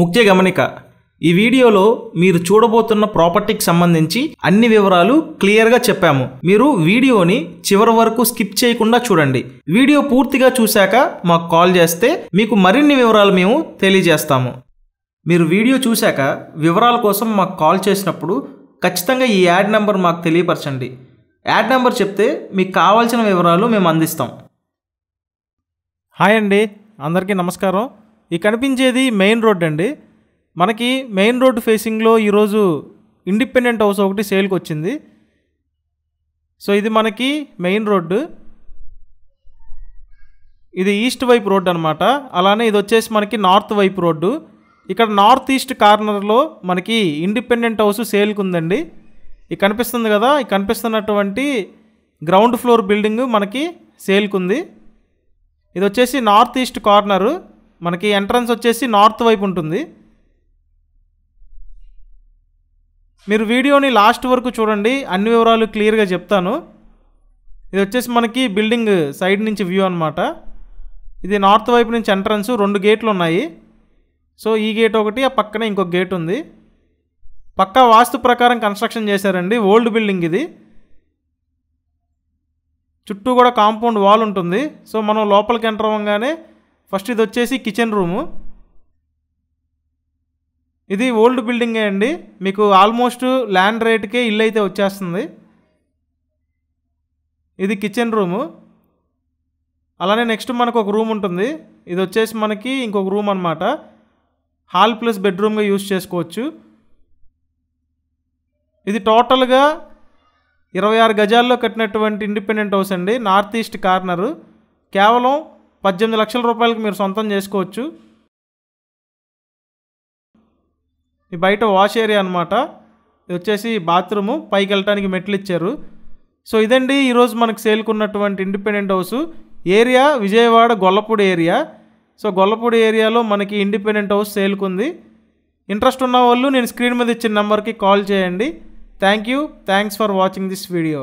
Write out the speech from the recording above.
ముఖ్య గమనిక ఈ వీడియోలో మీరు చూడబోతున్న ప్రాపర్టీకి సంబంధించి అన్ని వివరాలు క్లియర్గా చెప్పాము మీరు వీడియోని చివరి వరకు స్కిప్ చేయకుండా చూడండి వీడియో పూర్తిగా చూశాక మాకు కాల్ చేస్తే మీకు మరిన్ని వివరాలు మేము తెలియజేస్తాము మీరు వీడియో చూశాక వివరాల కోసం మాకు కాల్ చేసినప్పుడు ఖచ్చితంగా ఈ యాడ్ నెంబర్ మాకు తెలియపరచండి యాడ్ నెంబర్ చెప్తే మీకు కావాల్సిన వివరాలు మేము అందిస్తాం హాయ్ అండి అందరికీ నమస్కారం ఈ కనిపించేది మెయిన్ రోడ్ అండి మనకి మెయిన్ రోడ్ ఫేసింగ్లో ఈరోజు ఇండిపెండెంట్ హౌస్ ఒకటి సేల్కి వచ్చింది సో ఇది మనకి మెయిన్ రోడ్డు ఇది ఈస్ట్ వైపు రోడ్డు అనమాట అలానే ఇది వచ్చేసి మనకి నార్త్ వైపు రోడ్డు ఇక్కడ నార్త్ ఈస్ట్ కార్నర్లో మనకి ఇండిపెండెంట్ హౌస్ సేల్కి ఉందండి ఇది కనిపిస్తుంది కదా ఈ కనిపిస్తున్నటువంటి గ్రౌండ్ ఫ్లోర్ బిల్డింగ్ మనకి సేల్కి ఉంది ఇది వచ్చేసి నార్త్ ఈస్ట్ కార్నరు మనకి ఎంట్రన్స్ వచ్చేసి నార్త్ వైపు ఉంటుంది మీరు వీడియోని లాస్ట్ వరకు చూడండి అన్ని వివరాలు క్లియర్గా చెప్తాను ఇది వచ్చేసి మనకి బిల్డింగ్ సైడ్ నుంచి వ్యూ అనమాట ఇది నార్త్ వైపు నుంచి ఎంట్రన్స్ రెండు గేట్లు ఉన్నాయి సో ఈ గేట్ ఒకటి ఆ పక్కనే ఇంకొక గేట్ ఉంది పక్కా వాస్తు ప్రకారం కన్స్ట్రక్షన్ చేశారండి ఓల్డ్ బిల్డింగ్ ఇది చుట్టూ కూడా కాంపౌండ్ వాల్ ఉంటుంది సో మనం లోపలికి ఎంటర్ అవ్వగానే ఫస్ట్ ఇది వచ్చేసి కిచెన్ రూము ఇది ఓల్డ్ బిల్డింగ్ అండి మీకు ఆల్మోస్ట్ ల్యాండ్ రేట్కే ఇల్లు అయితే వచ్చేస్తుంది ఇది కిచెన్ రూము అలానే నెక్స్ట్ మనకు ఒక రూమ్ ఉంటుంది ఇది వచ్చేసి మనకి ఇంకొక రూమ్ అనమాట హాల్ ప్లస్ బెడ్రూమ్గా యూస్ చేసుకోవచ్చు ఇది టోటల్గా ఇరవై ఆరు గజాల్లో కట్టినటువంటి ఇండిపెండెంట్ హౌస్ అండి నార్త్ ఈస్ట్ కార్నరు కేవలం పద్దెనిమిది లక్షల రూపాయలకి మీరు సొంతం చేసుకోవచ్చు ఈ బయట వాష్ ఏరియా అనమాట వచ్చేసి బాత్రూము పైకి వెళ్ళటానికి మెట్లు ఇచ్చారు సో ఇదండి ఈరోజు మనకు సేల్కున్నటువంటి independent house area Vijayawada Gollapudi area so Gollapudi ఏరియాలో మనకి ఇండిపెండెంట్ హౌస్ సేల్కుంది ఇంట్రెస్ట్ ఉన్న వాళ్ళు నేను స్క్రీన్ మీద ఇచ్చిన నెంబర్కి కాల్ చేయండి thank you thanks for watching this video